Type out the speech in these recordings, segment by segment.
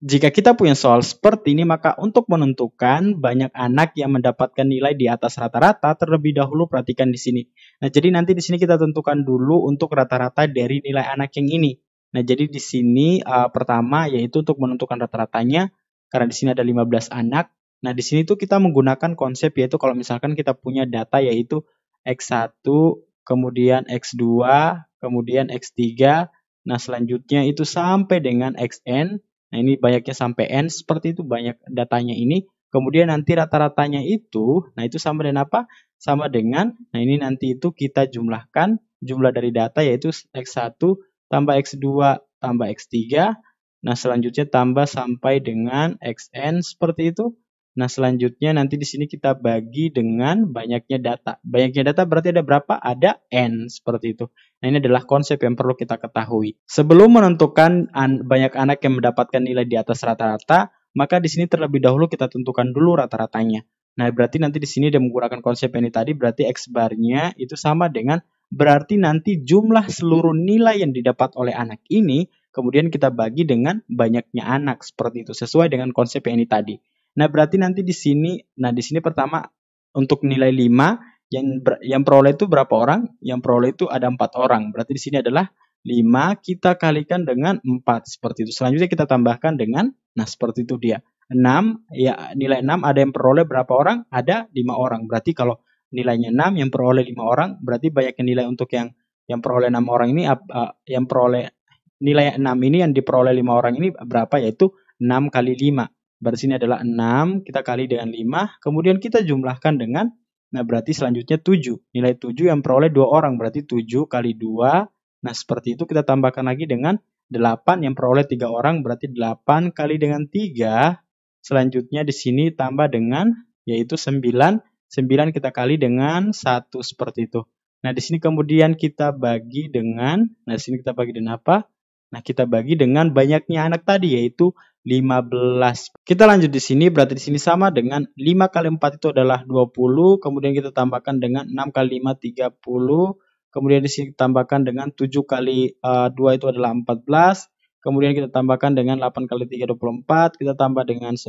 Jika kita punya soal seperti ini, maka untuk menentukan banyak anak yang mendapatkan nilai di atas rata-rata, terlebih dahulu perhatikan di sini. Nah, jadi nanti di sini kita tentukan dulu untuk rata-rata dari nilai anak yang ini. Nah, jadi di sini uh, pertama yaitu untuk menentukan rata-ratanya, karena di sini ada 15 anak. Nah, di sini tuh kita menggunakan konsep yaitu kalau misalkan kita punya data yaitu X1, kemudian X2, kemudian X3, nah selanjutnya itu sampai dengan Xn, Nah ini banyaknya sampai n seperti itu banyak datanya ini. Kemudian nanti rata-ratanya itu, nah itu sama dengan apa? Sama dengan, nah ini nanti itu kita jumlahkan jumlah dari data yaitu x1 tambah x2 tambah x3. Nah selanjutnya tambah sampai dengan xn seperti itu. Nah, selanjutnya nanti di sini kita bagi dengan banyaknya data. Banyaknya data berarti ada berapa? Ada n seperti itu. Nah, ini adalah konsep yang perlu kita ketahui. Sebelum menentukan an banyak anak yang mendapatkan nilai di atas rata-rata, maka di sini terlebih dahulu kita tentukan dulu rata-ratanya. Nah, berarti nanti di sini dia menggunakan konsep ini tadi, berarti x barnya itu sama dengan berarti nanti jumlah seluruh nilai yang didapat oleh anak ini kemudian kita bagi dengan banyaknya anak seperti itu sesuai dengan konsep yang ini tadi. Nah, berarti nanti di sini nah di sini pertama untuk nilai 5 yang yang peroleh itu berapa orang? Yang peroleh itu ada empat orang. Berarti di sini adalah 5 kita kalikan dengan 4 seperti itu. Selanjutnya kita tambahkan dengan nah seperti itu dia. 6 ya nilai 6 ada yang peroleh berapa orang? Ada 5 orang. Berarti kalau nilainya 6 yang peroleh 5 orang berarti banyak nilai untuk yang yang peroleh 6 orang ini uh, yang peroleh nilai 6 ini yang diperoleh 5 orang ini berapa yaitu 6 kali 5. Berarti sini adalah 6, kita kali dengan 5, kemudian kita jumlahkan dengan, nah berarti selanjutnya 7. Nilai 7 yang peroleh dua orang, berarti 7 kali 2. Nah seperti itu kita tambahkan lagi dengan 8 yang peroleh tiga orang, berarti 8 kali dengan 3. Selanjutnya di sini tambah dengan, yaitu 9. 9 kita kali dengan 1 seperti itu. Nah di sini kemudian kita bagi dengan, nah di sini kita bagi dengan apa? Nah kita bagi dengan banyaknya anak tadi, yaitu 15. Kita lanjut di sini, berarti di sini sama dengan 5 kali 4 itu adalah 20, kemudian kita tambahkan dengan 6 kali 5, 30, kemudian di sini tambahkan dengan 7 kali uh, eh, 2 itu adalah 14, kemudian kita tambahkan dengan 8 kali 3, 24, kita tambah dengan 9,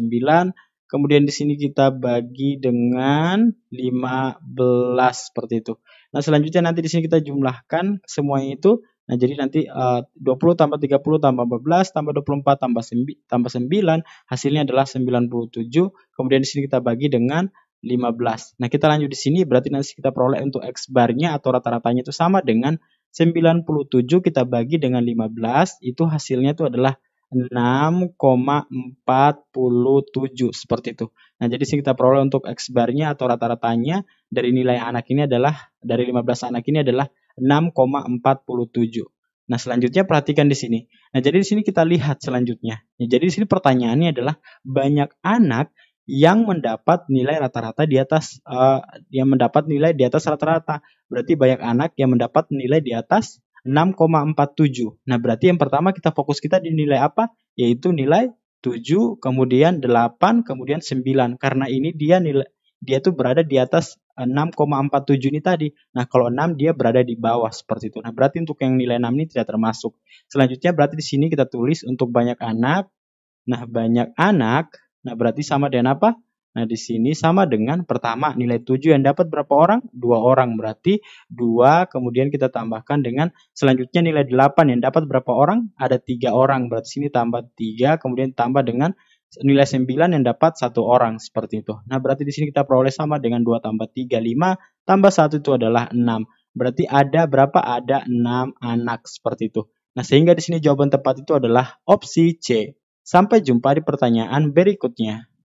kemudian di sini kita bagi dengan 15 seperti itu. Nah selanjutnya nanti di sini kita jumlahkan semuanya itu, Nah, jadi nanti eh, uh, 20 tambah 30 tambah 14 tambah 24 tambah tambah 9 hasilnya adalah 97. Kemudian di sini kita bagi dengan 15. Nah, kita lanjut di sini berarti nanti kita peroleh untuk X barnya atau rata-ratanya itu sama dengan 97 kita bagi dengan 15 itu hasilnya itu adalah 6,47 seperti itu. Nah, jadi sini kita peroleh untuk X barnya atau rata-ratanya dari nilai anak ini adalah dari 15 anak ini adalah 6,47. Nah, selanjutnya perhatikan di sini. Nah, jadi di sini kita lihat selanjutnya. Nah, jadi di sini pertanyaannya adalah banyak anak yang mendapat nilai rata-rata di atas uh, yang mendapat nilai di atas rata-rata. Berarti banyak anak yang mendapat nilai di atas 6,47. Nah, berarti yang pertama kita fokus kita di nilai apa? Yaitu nilai 7, kemudian 8, kemudian 9. Karena ini dia nilai dia tuh berada di atas 6,47 ini tadi. Nah, kalau 6 dia berada di bawah seperti itu. Nah, berarti untuk yang nilai 6 ini tidak termasuk. Selanjutnya berarti di sini kita tulis untuk banyak anak. Nah, banyak anak, nah berarti sama dengan apa? Nah, di sini sama dengan pertama nilai 7 yang dapat berapa orang? 2 orang. Berarti 2. kemudian kita tambahkan dengan selanjutnya nilai 8 yang dapat berapa orang? Ada 3 orang. Berarti sini tambah 3. kemudian tambah dengan nilai 9 yang dapat satu orang seperti itu. Nah, berarti di sini kita peroleh sama dengan 2 tambah 3, 5 tambah 1 itu adalah 6. Berarti ada berapa? Ada 6 anak seperti itu. Nah, sehingga di sini jawaban tepat itu adalah opsi C. Sampai jumpa di pertanyaan berikutnya.